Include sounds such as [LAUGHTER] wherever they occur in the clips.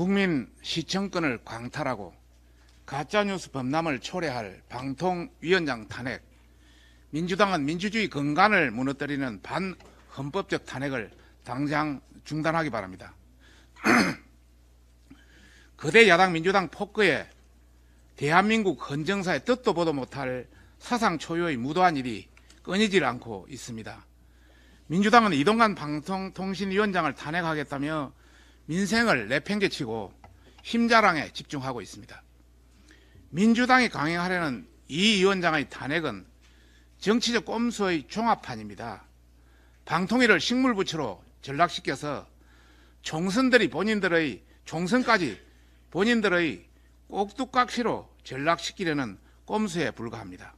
국민 시청권을 광탈하고 가짜뉴스 범람을 초래할 방통위원장 탄핵, 민주당은 민주주의 근간을 무너뜨리는 반헌법적 탄핵을 당장 중단하기 바랍니다. [CLEARS THROAT] 거대 야당 민주당 폭거에 대한민국 헌정사의 뜻도 보도 못할 사상 초유의 무도한 일이 끊이질 않고 있습니다. 민주당은 이동관 방통통신위원장을 탄핵하겠다며 민생을 내팽개치고 힘자랑에 집중하고 있습니다. 민주당이 강행하려는 이 위원장의 탄핵은 정치적 꼼수의 종합판입니다. 방통위를 식물부처로 전락시켜서 총선들이 본인들의 총선까지 본인들의 꼭두각시로 전락시키려는 꼼수에 불과합니다.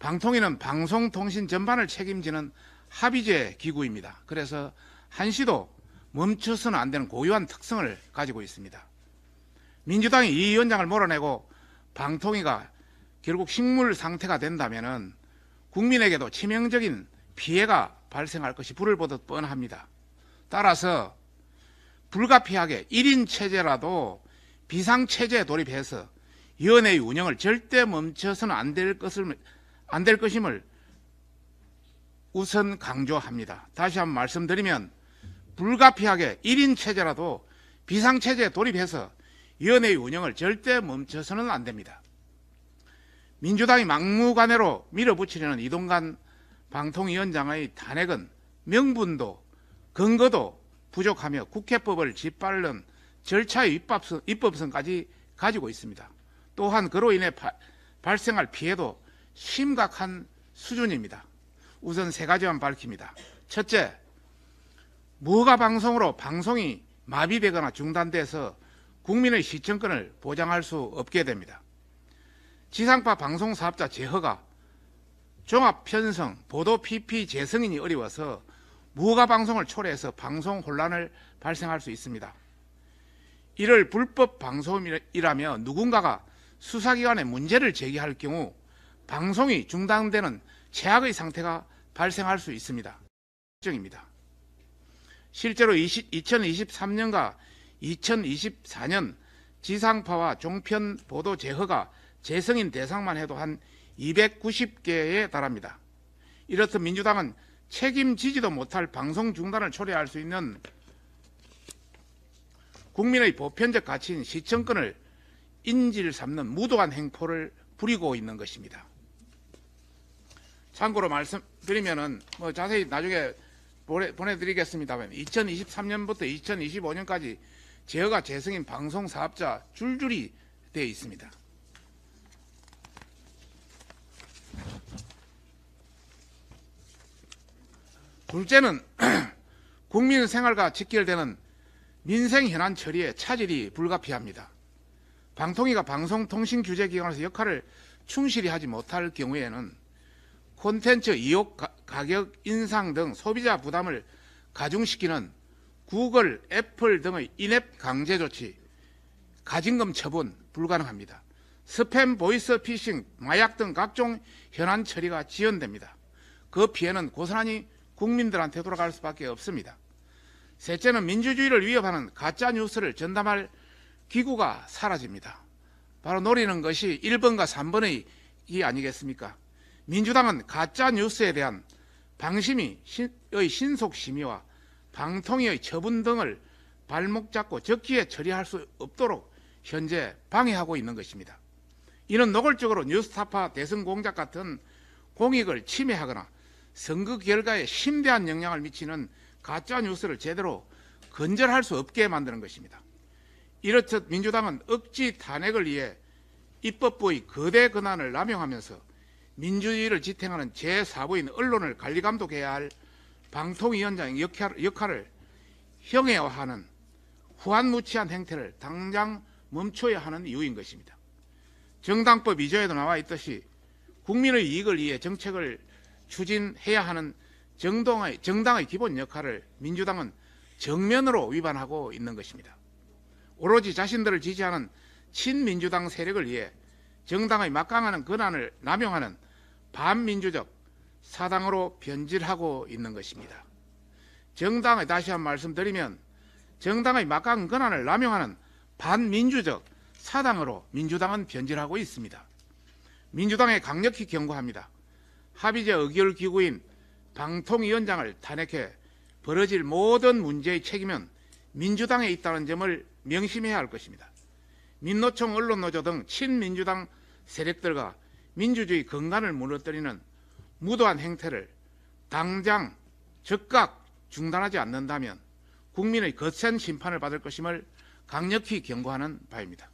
방통위는 방송통신 전반을 책임지는 합의제 기구입니다. 그래서 한시도 멈춰서는 안 되는 고유한 특성을 가지고 있습니다. 민주당이 이 위원장을 몰아내고 방통위가 결국 식물 상태가 된다면 국민에게도 치명적인 피해가 발생할 것이 불을 보듯 뻔합니다. 따라서 불가피하게 1인 체제라도 비상체제에 돌입해서 위원회의 운영을 절대 멈춰서는 안 될 것을 안 될 것임을 우선 강조합니다. 다시 한번 말씀드리면 불가피하게 1인 체제라도 비상체제에 돌입해서 위원회의 운영을 절대 멈춰서는 안 됩니다. 민주당이 막무가내로 밀어붙이려는 이동관 방통위원장의 탄핵은 명분도 근거도 부족하며 국회법을 짓밟는 절차의 입법성, 입법성까지 가지고 있습니다. 또한 그로 인해 바, 발생할 피해도 심각한 수준입니다. 우선 세 가지만 밝힙니다. 첫째, 무허가 방송으로 방송이 마비되거나 중단돼서 국민의 시청권을 보장할 수 없게 됩니다. 지상파 방송 사업자 제허가 종합 편성, 보도 PP 재성인이 어려워서 무허가 방송을 초래해서 방송 혼란을 발생할 수 있습니다. 이를 불법 방송이라며 누군가가 수사기관에 문제를 제기할 경우 방송이 중단되는 최악의 상태가 발생할 수 있습니다. 입니다 실제로 20, 2023년과 2024년 지상파와 종편 보도 제허가 재승인 대상만 해도 한 290개에 달합니다. 이렇듯 민주당은 책임지지도 못할 방송 중단을 초래할 수 있는 국민의 보편적 가치인 시청권을 인질 삼는 무도한 행포를 부리고 있는 것입니다. 참고로 말씀드리면뭐 자세히 나중에 보내, 드리겠습니다만 2023년부터 2025년까지 제어가 재승인 방송 사업자 줄줄이 되어 있습니다. 둘째는 [CLEARS THROAT] 국민 생활과 직결되는 민생 현안 처리에 차질이 불가피합니다. 방통위가 방송통신규제기관에서 역할을 충실히 하지 못할 경우에는 콘텐츠 이용 가격 인상 등 소비자 부담을 가중시키는 구글, 애플 등의 인앱 강제 조치, 가진금 처분 불가능합니다. 스팸, 보이스 피싱, 마약 등 각종 현안 처리가 지연됩니다. 그 피해는 고스란히 국민들한테 돌아갈 수밖에 없습니다. 셋째는 민주주의를 위협하는 가짜 뉴스를 전담할 기구가 사라집니다. 바로 노리는 것이 1번과 3번의 이 아니겠습니까? 민주당은 가짜 뉴스에 대한 방심의 신속 심의와 방통위의 처분 등을 발목 잡고 적기에 처리할 수 없도록 현재 방해하고 있는 것입니다. 이는 노골적으로 뉴스타파 대선 공작 같은 공익을 침해하거나 선거 결과에 심대한 영향을 미치는 가짜 뉴스를 제대로 건절할 수 없게 만드는 것입니다. 이렇듯 민주당은 억지 탄핵을 위해 입법부의 거대 권한을 남용하면서 민주주의를 지탱하는 제4부인 언론을 관리 감독해야 할 방통위원장의 역할을 형해화하는 후한무치한 행태를 당장 멈춰야 하는 이유인 것입니다. 정당법 2조에도 나와 있듯이 국민의 이익을 위해 정책을 추진해야 하는 정당의, 정당의 기본 역할을 민주당은 정면으로 위반하고 있는 것입니다. 오로지 자신들을 지지하는 친민주당 세력을 위해 정당의 막강한 권한을 남용하는 반민주적 사당으로 변질하고 있는 것입니다. 정당의 다시 한 말씀드리면 정당의 막강한 권한을 남용하는 반민주적 사당으로 민주당은 변질하고 있습니다. 민주당에 강력히 경고합니다. 합의제 의결 기구인 방통위원장을 탄핵해 벌어질 모든 문제의 책임은 민주당에 있다는 점을 명심해야 할 것입니다. 민노총, 언론노조 등 친민주당 세력들과 민주주의 근간을 무너뜨리는 무도한 행태를 당장 즉각 중단하지 않는다면 국민의 거센 심판을 받을 것임을 강력히 경고하는 바입니다.